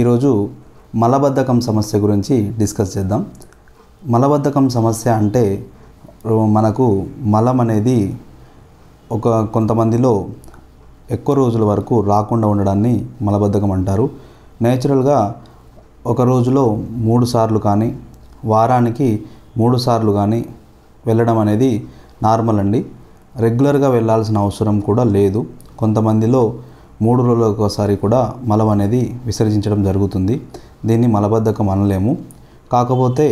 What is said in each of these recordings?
ఈరోజు మలబద్ధకం సమస్య గురించి డిస్కస్ చేద్దాం మలబద్ధకం సమస్య అంటే మనకు మలం అనేది ఒక కొంతమందిలో ఎక్కువ రోజుల వరకు రాకుండా ఉండడాన్ని మలబద్ధకం అంటారు నేచురల్గా ఒక రోజులో మూడు సార్లు కానీ వారానికి మూడు సార్లు కానీ వెళ్ళడం అనేది నార్మల్ అండి రెగ్యులర్గా వెళ్ళాల్సిన అవసరం కూడా లేదు కొంతమందిలో మూడు రోజులకు ఒకసారి కూడా మలం అనేది విసర్జించడం జరుగుతుంది దీన్ని మలబద్ధకం అనలేము కాకపోతే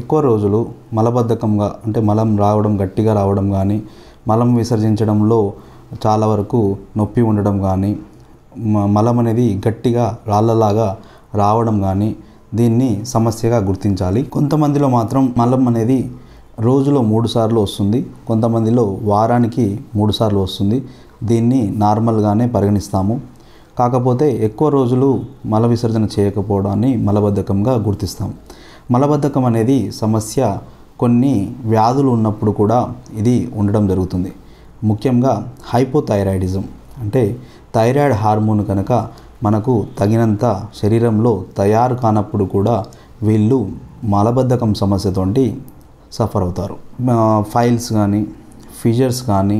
ఎక్కువ రోజులు మలబద్ధకంగా అంటే మలం రావడం గట్టిగా రావడం కానీ మలం విసర్జించడంలో చాలా వరకు నొప్పి ఉండడం కానీ మలం అనేది గట్టిగా రాళ్ళలాగా రావడం కానీ దీన్ని సమస్యగా గుర్తించాలి కొంతమందిలో మాత్రం మలం అనేది రోజులో మూడు సార్లు వస్తుంది కొంతమందిలో వారానికి మూడు సార్లు వస్తుంది దీన్ని నార్మల్గానే పరిగణిస్తాము కాకపోతే ఎక్కువ రోజులు మల విసర్జన చేయకపోవడాన్ని మలబద్ధకంగా గుర్తిస్తాం మలబద్ధకం అనేది సమస్య కొన్ని వ్యాధులు ఉన్నప్పుడు కూడా ఇది ఉండడం జరుగుతుంది ముఖ్యంగా హైపోథైరాయిడిజం అంటే థైరాయిడ్ హార్మోన్ కనుక మనకు తగినంత శరీరంలో తయారు కానప్పుడు కూడా వీళ్ళు మలబద్ధకం సమస్యతోటి సఫర్ అవుతారు ఫైల్స్ కానీ ఫిజర్స్ కానీ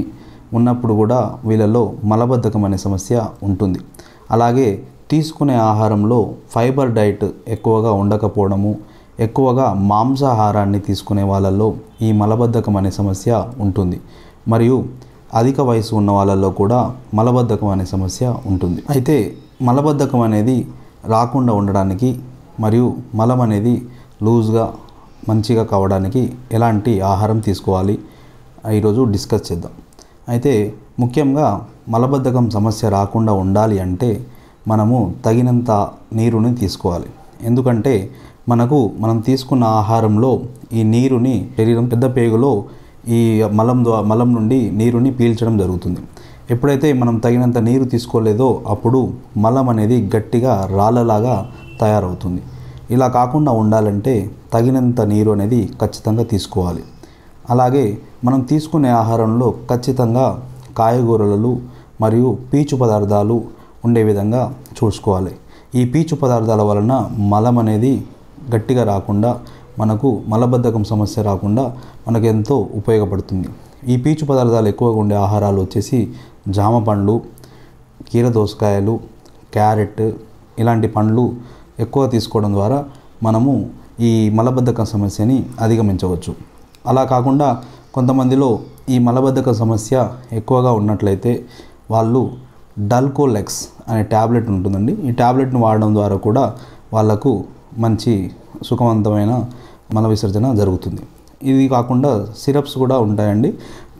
ఉన్నప్పుడు కూడా వీళ్ళలో మలబద్ధకం అనే సమస్య ఉంటుంది అలాగే తీసుకునే ఆహారంలో ఫైబర్ డైట్ ఎక్కువగా ఉండకపోవడము ఎక్కువగా మాంసాహారాన్ని తీసుకునే వాళ్ళల్లో ఈ మలబద్ధకం అనే సమస్య ఉంటుంది మరియు అధిక వయసు ఉన్న వాళ్ళల్లో కూడా మలబద్ధకం అనే సమస్య ఉంటుంది అయితే మలబద్ధకం అనేది రాకుండా ఉండడానికి మరియు మలం అనేది లూజ్గా మంచిగా కావడానికి ఎలాంటి ఆహారం తీసుకోవాలి ఈరోజు డిస్కస్ చేద్దాం అయితే ముఖ్యంగా మలబద్ధకం సమస్య రాకుండా ఉండాలి అంటే మనము తగినంత నీరుని తీసుకోవాలి ఎందుకంటే మనకు మనం తీసుకున్న ఆహారంలో ఈ నీరుని శరీరం పెద్ద పేగులో ఈ మలం ద్వారా మలం నుండి నీరుని పీల్చడం జరుగుతుంది ఎప్పుడైతే మనం తగినంత నీరు తీసుకోలేదో అప్పుడు మలం అనేది గట్టిగా రాళ్ళలాగా తయారవుతుంది ఇలా కాకుండా ఉండాలంటే తగినంత నీరు అనేది ఖచ్చితంగా తీసుకోవాలి అలాగే మనం తీసుకునే ఆహారంలో ఖచ్చితంగా కాయగూరలు మరియు పీచు పదార్థాలు ఉండే విధంగా చూసుకోవాలి ఈ పీచు పదార్థాల వలన మలం అనేది గట్టిగా రాకుండా మనకు మలబద్ధకం సమస్య రాకుండా మనకు ఎంతో ఉపయోగపడుతుంది ఈ పీచు పదార్థాలు ఎక్కువగా ఉండే ఆహారాలు వచ్చేసి జామ పండ్లు కీర దోసకాయలు క్యారెట్ ఇలాంటి పండ్లు ఎక్కువ తీసుకోవడం ద్వారా మనము ఈ మలబద్ధకం సమస్యని అధిగమించవచ్చు అలా కాకుండా కొంతమందిలో ఈ మలబద్ధక సమస్య ఎక్కువగా ఉన్నట్లయితే వాళ్ళు డల్కోలెక్స్ అనే ట్యాబ్లెట్ ఉంటుందండి ఈ ట్యాబ్లెట్ను వాడడం ద్వారా కూడా వాళ్ళకు మంచి సుఖవంతమైన మల విసర్జన జరుగుతుంది ఇది కాకుండా సిరప్స్ కూడా ఉంటాయండి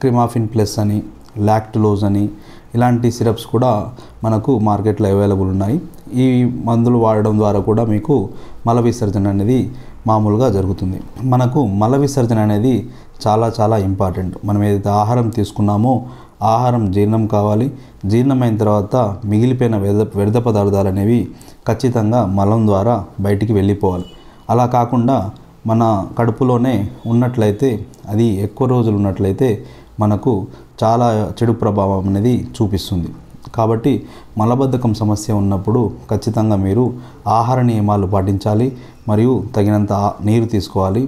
క్రిమాఫిన్ ప్లస్ అని లాక్టిలోజ్ అని ఇలాంటి సిరప్స్ కూడా మనకు మార్కెట్లో అవైలబుల్ ఉన్నాయి ఈ మందులు వాడడం ద్వారా కూడా మీకు మల విసర్జన అనేది మామూలుగా జరుగుతుంది మనకు మల విసర్జన అనేది చాలా చాలా ఇంపార్టెంట్ మనం ఏదైతే ఆహారం తీసుకున్నామో ఆహారం జీర్ణం కావాలి జీర్ణమైన తర్వాత మిగిలిపోయిన వ్యర్థ వ్యర్థ పదార్థాలు అనేవి ఖచ్చితంగా మలం ద్వారా బయటికి వెళ్ళిపోవాలి అలా కాకుండా మన కడుపులోనే ఉన్నట్లయితే అది ఎక్కువ రోజులు ఉన్నట్లయితే మనకు చాలా చెడు ప్రభావం అనేది చూపిస్తుంది కాబట్టి మలబద్ధకం సమస్య ఉన్నప్పుడు ఖచ్చితంగా మీరు ఆహార నియమాలు పాటించాలి మరియు తగినంత నీరు తీసుకోవాలి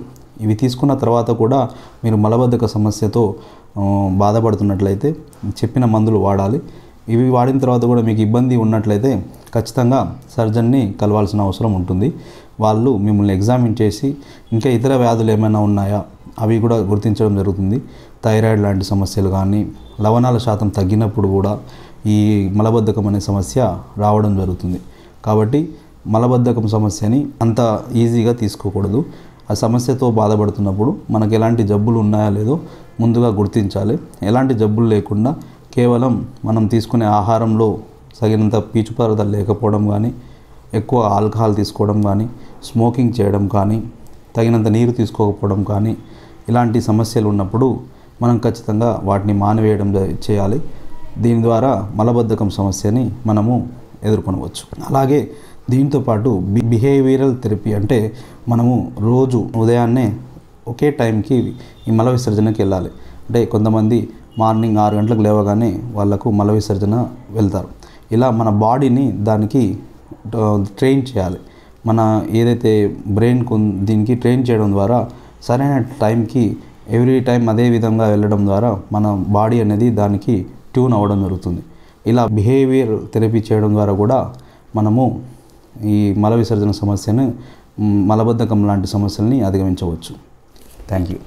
ఇవి తీసుకున్న తర్వాత కూడా మీరు మలబద్ధక సమస్యతో బాధపడుతున్నట్లయితే చెప్పిన మందులు వాడాలి ఇవి వాడిన తర్వాత కూడా మీకు ఇబ్బంది ఉన్నట్లయితే ఖచ్చితంగా సర్జన్ని కలవాల్సిన అవసరం ఉంటుంది వాళ్ళు మిమ్మల్ని ఎగ్జామిన్ చేసి ఇంకా ఇతర వ్యాధులు ఏమైనా ఉన్నాయా అవి కూడా గుర్తించడం జరుగుతుంది థైరాయిడ్ లాంటి సమస్యలు కానీ లవణాల శాతం తగ్గినప్పుడు కూడా ఈ మలబద్ధకం అనే సమస్య రావడం జరుగుతుంది కాబట్టి మలబద్ధకం సమస్యని అంత ఈజీగా తీసుకోకూడదు ఆ సమస్యతో బాధపడుతున్నప్పుడు మనకు ఎలాంటి జబ్బులు ఉన్నాయా లేదో ముందుగా గుర్తించాలి ఎలాంటి జబ్బులు లేకుండా కేవలం మనం తీసుకునే ఆహారంలో తగినంత పీచు పదార్థాలు లేకపోవడం కానీ ఎక్కువ ఆల్కహాల్ తీసుకోవడం కానీ స్మోకింగ్ చేయడం కానీ తగినంత నీరు తీసుకోకపోవడం కానీ ఇలాంటి సమస్యలు ఉన్నప్పుడు మనం ఖచ్చితంగా వాటిని మానివేయడం చేయాలి దీని ద్వారా మలబద్ధకం సమస్యని మనము ఎదుర్కొనవచ్చు అలాగే దీంతోపాటు బిహేవియరల్ థెరపీ అంటే మనము రోజు ఉదయాన్నే ఒకే టైంకి ఈ మల విసర్జనకి వెళ్ళాలి అంటే కొంతమంది మార్నింగ్ ఆరు గంటలకు లేవగానే వాళ్ళకు మల విసర్జన వెళ్తారు ఇలా మన బాడీని దానికి ట్రైన్ చేయాలి మన ఏదైతే బ్రెయిన్ దీనికి ట్రైన్ చేయడం ద్వారా సరైన టైంకి ఎవ్రీ టైం అదే విధంగా వెళ్ళడం ద్వారా మన బాడీ అనేది దానికి ట్యూన్ అవ్వడం జరుగుతుంది ఇలా బిహేవియర్ థెరపీ చేయడం ద్వారా కూడా మనము ఈ మల విసర్జన సమస్యను మలబద్ధకం లాంటి సమస్యల్ని అధిగమించవచ్చు థ్యాంక్ యూ